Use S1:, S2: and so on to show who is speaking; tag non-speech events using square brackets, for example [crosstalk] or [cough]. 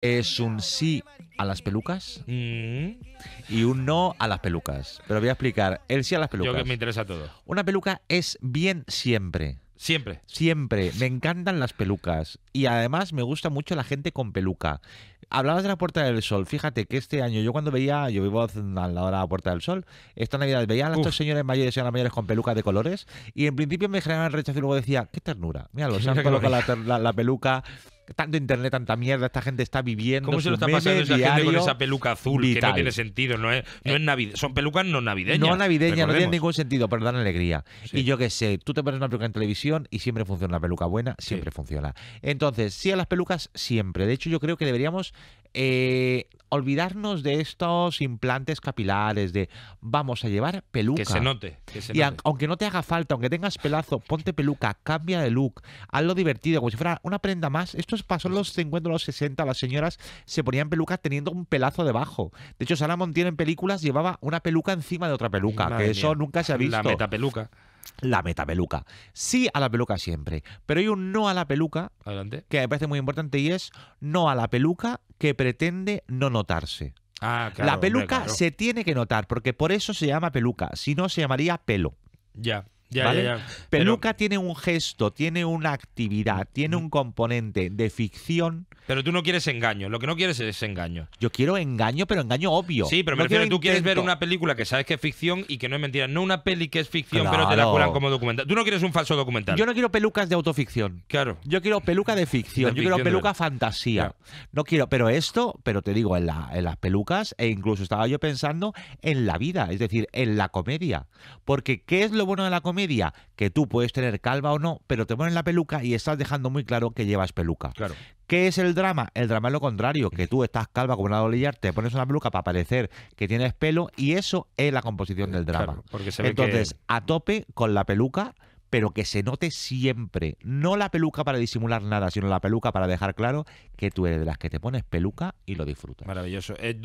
S1: es un sí a las pelucas mm. y un no a las pelucas. Pero voy a explicar. El sí a las pelucas. Yo que me interesa todo. Una peluca es bien siempre. Siempre. Siempre. Me encantan las pelucas. Y además me gusta mucho la gente con peluca. Hablabas de la Puerta del Sol. Fíjate que este año yo cuando veía, yo vivo a la hora de la Puerta del Sol, esta Navidad veía a las dos señores mayores y señoras mayores con pelucas de colores y en principio me generaban rechazo y luego decía, qué ternura. Mira, se [laughs] han colocado la peluca tanto internet, tanta mierda, esta gente está viviendo. ¿Cómo se lo está pasando esa gente con esa peluca azul que no tiene
S2: sentido? No es, no eh, son pelucas no
S1: navideñas. No navideñas, no tienen ningún sentido, pero dan alegría. Y yo qué sé, tú te pones una peluca en televisión y siempre funciona la peluca buena, siempre funciona. Entonces, sí a las pelucas siempre. De hecho, yo creo que deberíamos eh, olvidarnos de estos implantes capilares, de vamos a llevar peluca. Que se note. y aunque no te haga falta, aunque tengas pelazo, ponte peluca, cambia de look, hazlo divertido, como si fuera una prenda más. Esto pasó en los 50, los 60, las señoras se ponían peluca teniendo un pelazo debajo. De hecho, Sara Montiel en películas llevaba una peluca encima de otra peluca, que eso nunca se ha visto. La metapeluca la metapeluca. Sí a la peluca siempre, pero hay un no a la peluca que me parece muy importante y es no a la peluca que pretende no notarse. Ah, la peluca se tiene que notar porque por eso se llama peluca, si no se llamaría pelo. Ya. Peluca tiene un gesto, tiene una actividad, tiene un componente de ficción.
S2: Pero tú no quieres engaño, lo que no quieres es engaño.
S1: Yo quiero engaño, pero engaño obvio. Sí, pero me a refiero, tú quieres ver
S2: una película que sabes que es ficción y que no es mentira, no una peli que es ficción, pero te la curan como documental. Tú no quieres un falso documental. Yo no
S1: quiero pelucas de autoficción. Claro. Yo quiero peluca de ficción, yo quiero peluca fantasía. No quiero, pero esto, pero te digo, en las pelucas, e incluso estaba yo pensando en la vida, es decir, en la comedia. Porque ¿qué es lo bueno de la comedia? media que tú puedes tener calva o no, pero te pones la peluca y estás dejando muy claro que llevas peluca. Claro. ¿Qué es el drama? El drama es lo contrario, que tú estás calva como una dolillar, te pones una peluca para parecer que tienes pelo y eso es la composición del drama. Entonces, a tope con la peluca, pero que se note siempre, no la peluca para disimular nada, sino la peluca para dejar claro que tú eres de las que te pones peluca y lo disfrutas. Maravilloso. Eh,